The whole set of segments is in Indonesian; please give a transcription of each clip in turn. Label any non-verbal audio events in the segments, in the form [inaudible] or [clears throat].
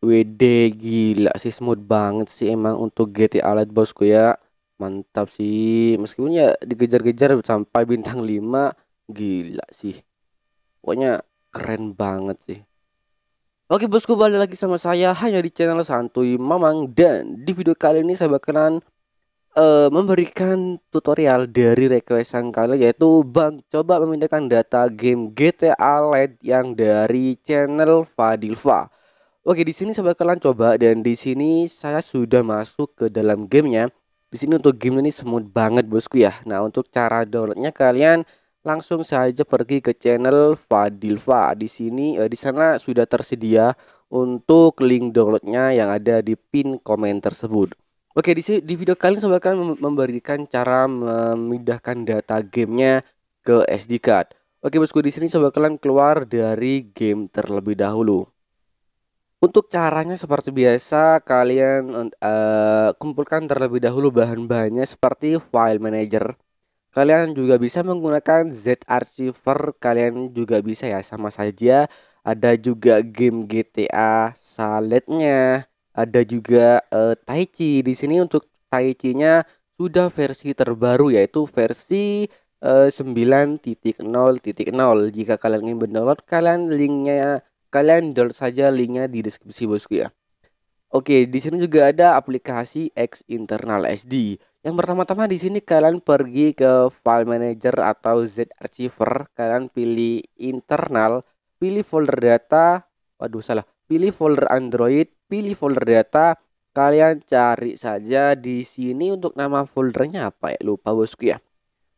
Wede gila sih smooth banget sih emang untuk GTA Lite bosku ya. Mantap sih. Meskipun ya dikejar-kejar sampai bintang 5 gila sih. Pokoknya keren banget sih. Oke bosku balik lagi sama saya hanya di channel Santuy Mamang dan di video kali ini saya bakalan uh, memberikan tutorial dari requestan kalian yaitu Bang coba memindahkan data game GTA Lite yang dari channel Fadilva. Oke, di sini sobat kalian coba dan di sini saya sudah masuk ke dalam gamenya. Di sini untuk game ini smooth banget bosku ya. Nah, untuk cara downloadnya kalian langsung saja pergi ke channel Fadilva. Di sini eh, di sana sudah tersedia untuk link downloadnya yang ada di pin komen tersebut. Oke, di sini di video kali ini sobat kalian memberikan cara memindahkan data gamenya ke SD card. Oke bosku, di sini sobat kalian keluar dari game terlebih dahulu. Untuk caranya seperti biasa, kalian uh, kumpulkan terlebih dahulu bahan-bahannya seperti file manager. Kalian juga bisa menggunakan Z-Archiver, kalian juga bisa ya sama saja. Ada juga game GTA saletnya, ada juga uh, eh, Taichi. Di sini untuk Taichi-nya sudah versi terbaru yaitu versi uh, eh, 9.0.0. Jika kalian ingin mendownload, kalian linknya Kalian download saja linknya di deskripsi bosku ya. Oke, di sini juga ada aplikasi X internal SD. Yang pertama-tama di sini kalian pergi ke file manager atau Z archiver, kalian pilih internal, pilih folder data, waduh salah, pilih folder Android, pilih folder data, kalian cari saja di sini untuk nama foldernya apa ya lupa bosku ya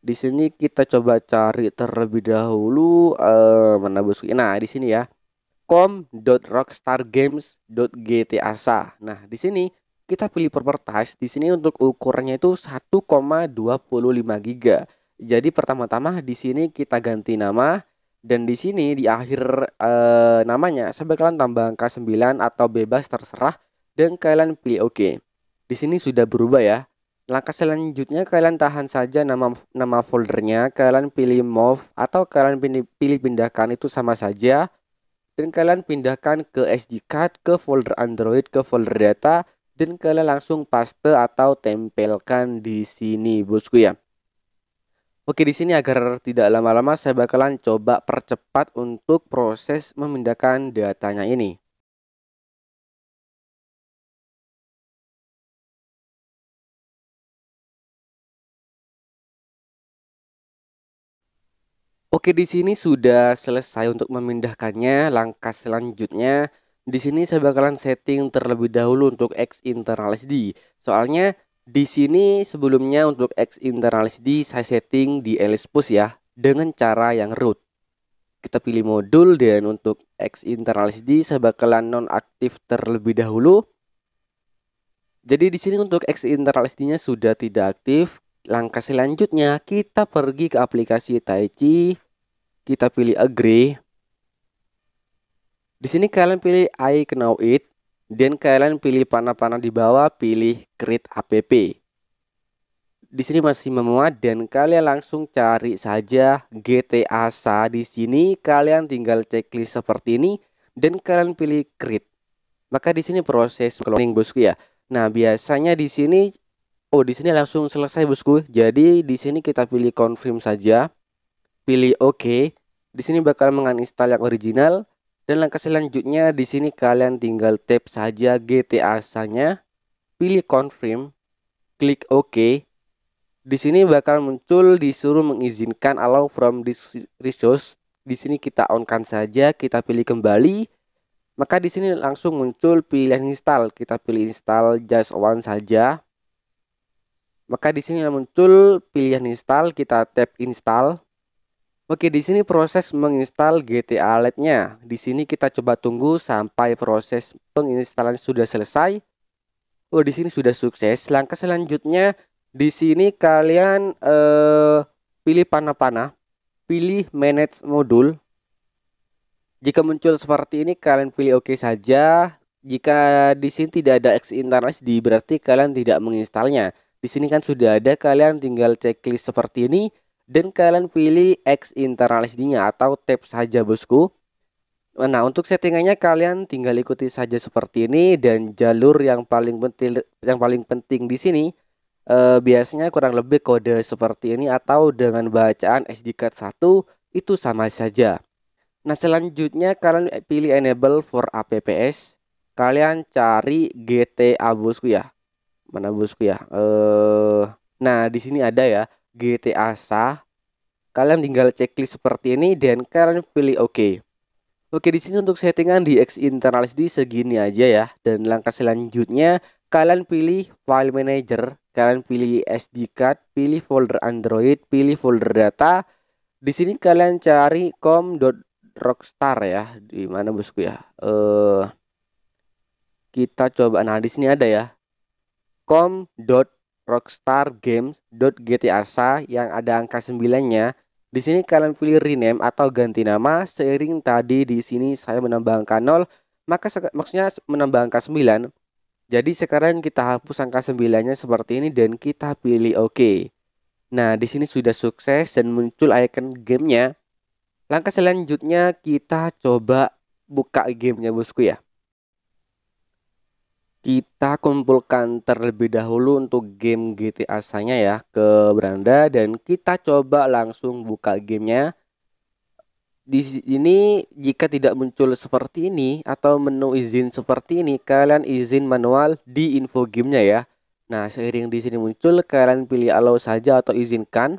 di sini kita coba cari terlebih dahulu eh, mana bosku nah di sini ya com.rockstargames.gtasa. Nah, di sini kita pilih properties. Di sini untuk ukurannya itu 1,25 GB. Jadi pertama-tama di sini kita ganti nama dan di sini di akhir e, namanya saya bakalan tambah angka 9 atau bebas terserah dan kalian pilih oke. OK. Di sini sudah berubah ya. Langkah selanjutnya kalian tahan saja nama nama foldernya, kalian pilih move atau kalian pilih, pilih pindahkan itu sama saja dan kalian pindahkan ke SD card, ke folder Android, ke folder data dan kalian langsung paste atau tempelkan di sini bosku ya. Oke di sini agar tidak lama-lama saya bakalan coba percepat untuk proses memindahkan datanya ini. Oke, di sini sudah selesai untuk memindahkannya. Langkah selanjutnya, di sini saya bakalan setting terlebih dahulu untuk X internal SD. Soalnya di sini sebelumnya untuk X internal SD saya setting di ls push ya dengan cara yang root. Kita pilih modul dan untuk X internal SD saya bakalan nonaktif terlebih dahulu. Jadi di sini untuk X internal SD-nya sudah tidak aktif. Langkah selanjutnya kita pergi ke aplikasi tai chi kita pilih agree. Di sini kalian pilih I know it, dan kalian pilih panah-panah di bawah, pilih create app. Di sini masih memuat dan kalian langsung cari saja GTA SA di sini kalian tinggal checklist seperti ini dan kalian pilih create. Maka di sini proses cloning bosku ya. Nah, biasanya di sini Oh, di sini langsung selesai bosku. Jadi di sini kita pilih confirm saja. Pilih Oke. Di sini bakal menginstal yang original dan langkah selanjutnya di sini kalian tinggal tap saja GTA-nya, pilih confirm, klik Oke. Di sini bakal muncul disuruh mengizinkan allow from this resource. Di sini kita onkan saja, kita pilih kembali. Maka di sini langsung muncul pilihan install. Kita pilih install just one saja. Maka di sini muncul pilihan install, kita tap install. Oke, di sini proses menginstal GTA Lite nya Di sini kita coba tunggu sampai proses penginstalan sudah selesai. Oh, di sini sudah sukses. Langkah selanjutnya di sini kalian eh, pilih panah-panah, pilih manage modul. Jika muncul seperti ini kalian pilih oke OK saja. Jika di sini tidak ada X internet berarti kalian tidak menginstalnya. Di sini kan sudah ada, kalian tinggal checklist seperti ini dan kalian pilih X internal SD-nya atau tab saja bosku. Nah, untuk settingannya kalian tinggal ikuti saja seperti ini dan jalur yang paling penting yang paling penting di sini eh, biasanya kurang lebih kode seperti ini atau dengan bacaan SD card 1 itu sama saja. Nah, selanjutnya kalian pilih enable for APPS. Kalian cari GTA bosku ya mana bosku ya eh nah di sini ada ya GTA sah kalian tinggal checklist seperti ini dan kalian pilih oke okay. Oke di sini untuk settingan di X internal SD segini aja ya dan langkah selanjutnya kalian pilih file manager kalian pilih SD card pilih folder Android pilih folder data di sini kalian cari com.rockstar ya di mana bosku ya eh kita coba nah di sini ada ya com.rockstargames.gtasa yang ada angka 9-nya, di sini kalian pilih rename atau ganti nama seiring tadi di sini saya menambah angka 0, maka maksudnya menambah angka 9. Jadi sekarang kita hapus angka 9-nya seperti ini dan kita pilih OK. Nah, di sini sudah sukses dan muncul icon gamenya. Langkah selanjutnya kita coba buka gamenya bosku ya kita kumpulkan terlebih dahulu untuk game GTA nya ya ke beranda dan kita coba langsung buka gamenya di sini jika tidak muncul seperti ini atau menu izin seperti ini kalian izin manual di info gamenya ya nah seiring di sini muncul kalian pilih allow saja atau izinkan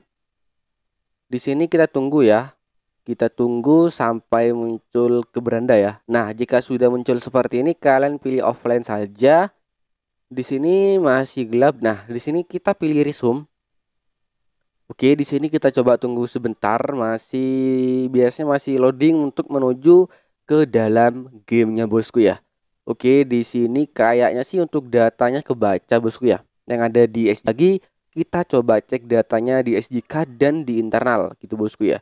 di sini kita tunggu ya kita tunggu sampai muncul ke beranda ya. Nah, jika sudah muncul seperti ini, kalian pilih offline saja. Di sini masih gelap. Nah, di sini kita pilih resume. Oke, di sini kita coba tunggu sebentar. Masih biasanya masih loading untuk menuju ke dalam gamenya bosku ya. Oke, di sini kayaknya sih untuk datanya kebaca bosku ya. Yang ada di SD lagi kita coba cek datanya di SDK dan di internal gitu bosku ya.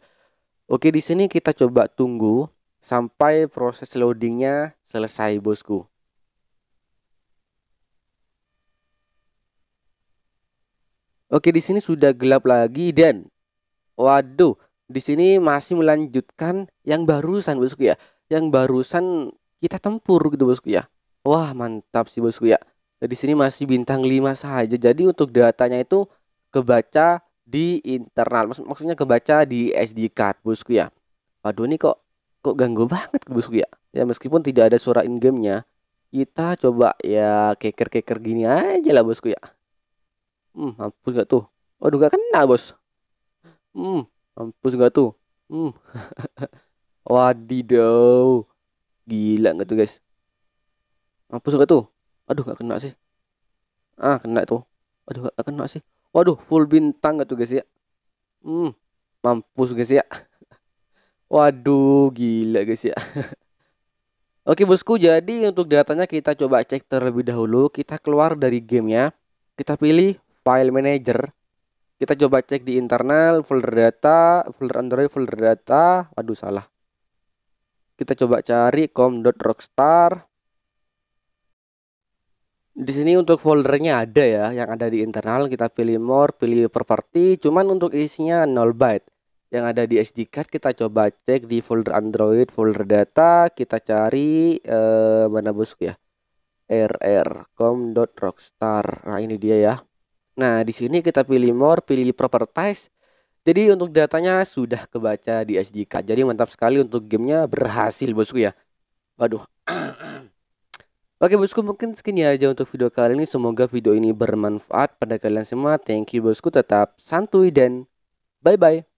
Oke, di sini kita coba tunggu sampai proses loadingnya selesai, bosku. Oke, di sini sudah gelap lagi dan waduh, di sini masih melanjutkan yang barusan, bosku ya. Yang barusan kita tempur gitu, bosku ya. Wah, mantap sih, bosku ya. di sini masih bintang 5 saja. Jadi untuk datanya itu kebaca di internal Maksud, maksudnya kebaca di SD card bosku ya waduh ini kok kok ganggu banget ke bosku ya ya meskipun tidak ada suara in game nya kita coba ya keker-keker gini aja lah bosku ya hmm mampus gak tuh waduh gak kena bos hmm mampus gak tuh hmm [laughs] wadidaw gila gak tuh guys mampus gak tuh aduh gak kena sih ah kena tuh aduh gak kena sih Waduh, full bintang gak tuh guys ya? Hmm, mampus guys ya. Waduh, gila guys ya. [laughs] Oke bosku, jadi untuk datanya kita coba cek terlebih dahulu. Kita keluar dari gamenya. Kita pilih file manager. Kita coba cek di internal, folder data, folder Android, folder data. Waduh, salah. Kita coba cari com.rockstar. Di sini untuk foldernya ada ya, yang ada di internal kita pilih more, pilih property, cuman untuk isinya 0 byte. Yang ada di SD card kita coba cek di folder Android, folder data, kita cari eh, mana bosku ya? rr.com.rockstar. Nah, ini dia ya. Nah, di sini kita pilih more, pilih properties. Jadi untuk datanya sudah kebaca di SD card. Jadi mantap sekali untuk gamenya berhasil bosku ya. Waduh. [clears throat] Oke bosku mungkin sekian ya aja untuk video kali ini semoga video ini bermanfaat pada kalian semua thank you bosku tetap santuy dan bye bye